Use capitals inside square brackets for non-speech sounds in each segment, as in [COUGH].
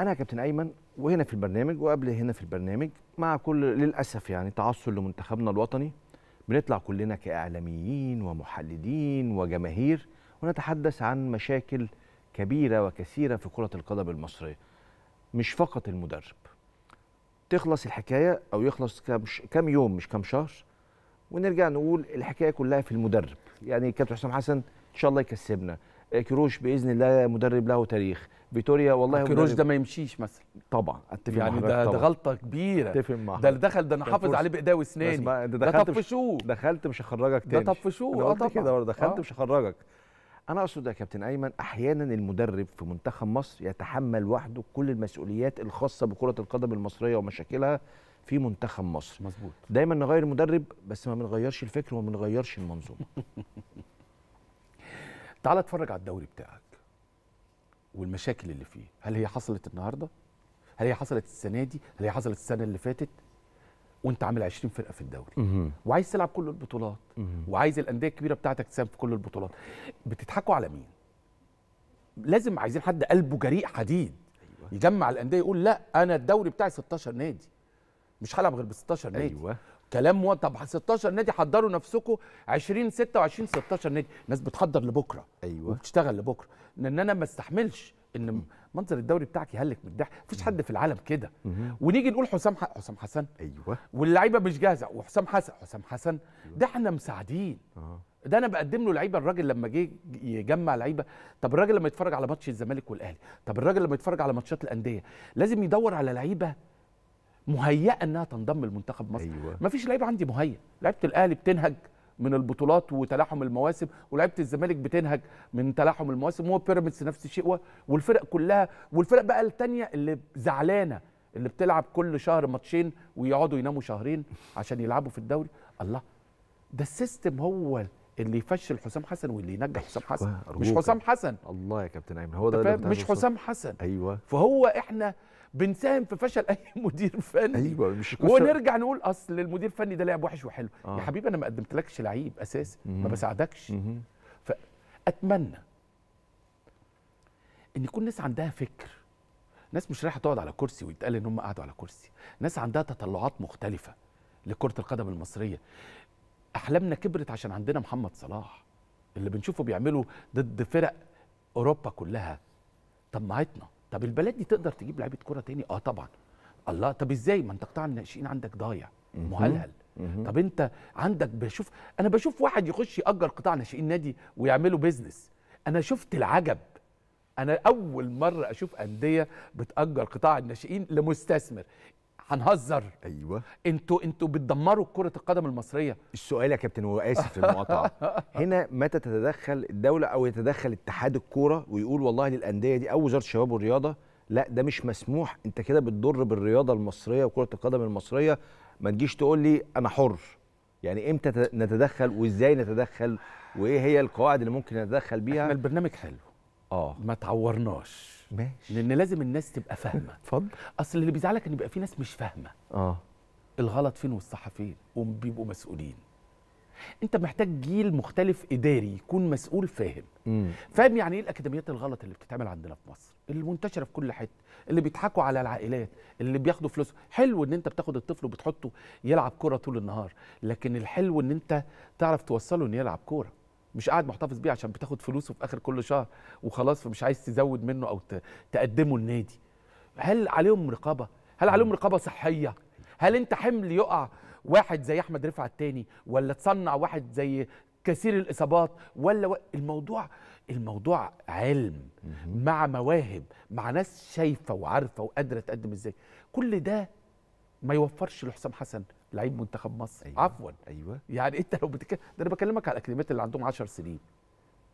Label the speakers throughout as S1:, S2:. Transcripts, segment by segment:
S1: انا كابتن ايمن وهنا في البرنامج وقبل هنا في البرنامج مع كل للاسف يعني تعصب لمنتخبنا الوطني بنطلع كلنا كاعلاميين ومحللين وجماهير ونتحدث عن مشاكل كبيره وكثيره في كره القدم المصريه مش فقط المدرب تخلص الحكايه او يخلص كم, كم يوم مش كم شهر ونرجع نقول الحكايه كلها في المدرب يعني كابتن حسام حسن ان شاء الله يكسبنا آه، كيروش باذن الله مدرب له تاريخ فيتوريا والله كيروش ده
S2: ما يمشيش مثلا طبعا اتفق يعني ده ده غلطه كبيره اتفق معاك ده اللي دخل ده انا حافظ عليه بايديا واسناني ده, ده
S1: طفشوه دخلت مش هخرجك
S2: تاني ده طفشوه اه طبعا كده دخلت آه.
S1: مش هخرجك انا اقصد يا كابتن ايمن احيانا المدرب في منتخب مصر يتحمل وحده كل المسؤوليات الخاصه بكره القدم المصريه ومشاكلها في منتخب مصر مظبوط دايما نغير المدرب بس ما بنغيرش الفكر وما بنغيرش المنظومه [LAUGHS]
S2: تعال اتفرج على الدوري بتاعك والمشاكل اللي فيه هل هي حصلت النهارده هل هي حصلت السنه دي هل هي حصلت السنه اللي فاتت وانت عامل 20 فرقه في الدوري وعايز تلعب كل البطولات وعايز الانديه الكبيره بتاعتك تساهم في كل البطولات بتضحكوا على مين لازم عايزين حد قلبه جريء حديد أيوة. يجمع الانديه يقول لا انا الدوري بتاعي 16 نادي مش هلعب غير ب 16 نادي أيوة. كلام طب 16 نادي حضروا نفسكم 20 26 16 نادي الناس بتحضر لبكره ايوه وبتشتغل لبكره لان انا ما استحملش ان منظر الدوري بتاعك يهلك من الضحك مفيش حد في العالم كده ونيجي نقول حسام ح... حسام حسن ايوه واللعيبه مش جاهزه وحسام حسن حسام حسن أيوة. ده احنا مساعدين آه. ده انا بقدم له لعيبه الراجل لما جه يجمع لعيبه طب الراجل لما يتفرج على ماتش الزمالك والاهلي طب الراجل لما يتفرج على ماتشات الانديه لازم يدور على لعيبه مهيئه انها تنضم لمنتخب مصر أيوة. ما فيش لعيب عندي مهيئ لعيبه الاهلي بتنهج من البطولات وتلاحم المواسم ولعيبه الزمالك بتنهج من تلاحم المواسم وبيراميدز نفس الشيء والفرق كلها والفرق بقى الثانيه اللي زعلانه اللي بتلعب كل شهر ماتشين ويقعدوا يناموا شهرين عشان يلعبوا في الدوري الله ده السيستم هو اللي يفشل حسام حسن واللي ينجح حسام حسن أيوة، مش حسام حسن الله يا كابتن ايمن هو ده, ده مش حسام حسن ايوه فهو احنا بنساهم في فشل اي [LAUGHS] مدير فني ايوه مش ونرجع نقول اصل المدير الفني ده لاعب وحش وحلو آه. يا حبيبي انا ما قدمتلكش لعيب اساسي ما بساعدكش فاتمنى ان يكون ناس عندها فكر ناس مش رايحه تقعد على كرسي ويتقال ان هم قعدوا على كرسي ناس عندها تطلعات مختلفه لكره القدم المصريه احلامنا كبرت عشان عندنا محمد صلاح اللي بنشوفه بيعمله ضد فرق اوروبا كلها طمعتنا طب البلد دي تقدر تجيب لعيبه كوره تاني اه طبعا الله طب ازاي ما انت قطاع الناشئين عندك ضايع مهلهل طب انت عندك بشوف انا بشوف واحد يخش ياجر قطاع ناشئين نادي ويعمله بيزنس انا شفت العجب انا اول مره اشوف انديه بتاجر قطاع الناشئين لمستثمر هنهزر ايوه انتوا انتوا بتدمروا كره القدم المصريه السؤال يا كابتن واسف في المقاطعه [LAUGHS] هنا متى
S1: تتدخل الدوله او يتدخل اتحاد الكوره ويقول والله للانديه دي او وزاره الشباب والرياضه لا ده مش مسموح انت كده بتضر بالرياضه المصريه وكره القدم المصريه ما تجيش تقول لي انا حر يعني امتى نتدخل وازاي نتدخل وايه هي
S2: القواعد اللي ممكن نتدخل بيها احنا البرنامج حلو اه ما تعورناش ماشي لان لازم الناس تبقى فاهمه [LAUGHS] اتفضل اصل اللي بيزعلك ان يبقى في ناس مش فاهمه اه الغلط فين والصح فين وبيبقوا مسؤولين انت محتاج جيل مختلف اداري يكون مسؤول فاهم فاهم يعني ايه الاكاديميات الغلط اللي بتتعمل عندنا في مصر اللي منتشره في كل حته اللي بيضحكوا على العائلات اللي بياخدوا فلوس حلو ان انت بتاخد الطفل وبتحطه يلعب كوره طول النهار لكن الحلو ان انت تعرف توصله انه يلعب كوره مش قاعد محتفظ بيه عشان بتاخد فلوسه في اخر كل شهر وخلاص فمش عايز تزود منه او تقدمه النادي هل عليهم رقابه هل عليهم رقابه صحيه هل انت حمل يقع واحد زي احمد رفعت التاني ولا تصنع واحد زي كثير الاصابات ولا و... الموضوع الموضوع علم مع مواهب مع ناس شايفه وعارفه وقادره تقدم ازاي كل ده ما يوفرش لحسام حسن لعيب منتخب مصر أيوة. عفوا ايوه يعني انت لو بتك... ده انا بكلمك على الاكاديميات اللي عندهم 10 سنين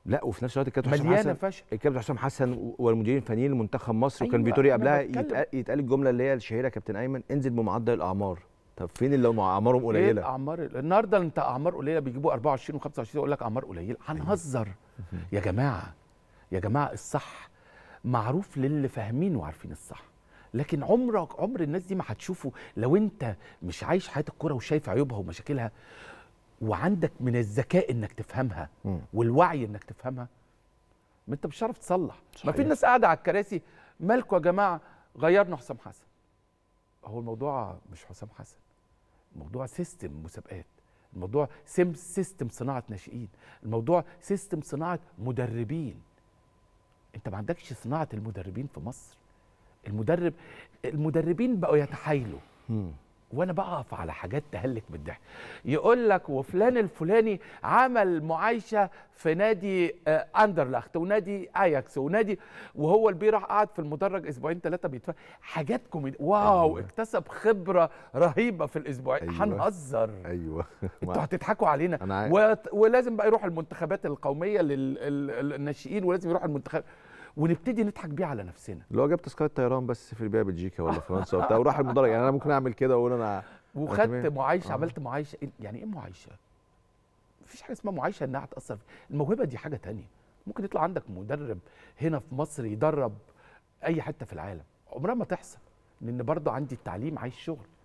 S2: لا وفي نفس الوقت الكابتن حسام حسن فشل الكابتن حسام
S1: حسن والمديرين الفنيين لمنتخب مصر أيوة وكان بيتوري قبلها يتقال, يتقال الجمله اللي هي الشهيره كابتن ايمن انزل بمعدل الاعمار طب فين اللي هم اعمارهم قليله؟ إيه
S2: اعمار النهارده انت اعمار قليله بيجيبوا 24 و25 يقول لك اعمار قليله هنهزر أيوة. يا جماعه يا جماعه الصح معروف للي فاهمين وعارفين الصح لكن عمرك عمر الناس دي ما هتشوفه لو انت مش عايش حياه الكوره وشايف عيوبها ومشاكلها وعندك من الذكاء انك تفهمها والوعي انك تفهمها ما انت مش هتعرف تصلح ما في ناس قاعده على الكراسي مالكوا يا جماعه غيرنا حسام حسن هو الموضوع مش حسام حسن الموضوع سيستم مسابقات الموضوع سيم سيستم صناعه ناشئين الموضوع سيستم صناعه مدربين انت ما عندكش صناعه المدربين في مصر المدرب المدربين بقوا يتحايلوا وانا بقف على حاجات تهلك بالضحك يقول لك وفلان الفلاني عمل معايشه في نادي آه، اندرلخت ونادي اياكس ونادي وهو البي راح قعد في المدرج اسبوعين ثلاثه بيدفع حاجات كوميدي واو أيوة. اكتسب خبره رهيبه في الاسبوعين أيوة. هنهزر ايوه انتوا هتضحكوا علينا و... ولازم بقى يروح المنتخبات القوميه للناشئين ولازم يروح المنتخب ونبتدي نضحك بيه على نفسنا لو جاب
S1: تذكره طيران بس في بيها بلجيكا ولا فرنسا وبتاع وراح المدرج يعني انا ممكن اعمل كده واقول انا وخدت
S2: معايشه آه. عملت معايشه يعني ايه معايشه؟ مفيش حاجه اسمها معايشه انها هتاثر الموهبه دي حاجه تانية ممكن يطلع عندك مدرب هنا في مصر يدرب اي حته في العالم عمرها ما تحصل لان برضه عندي التعليم عايز شغل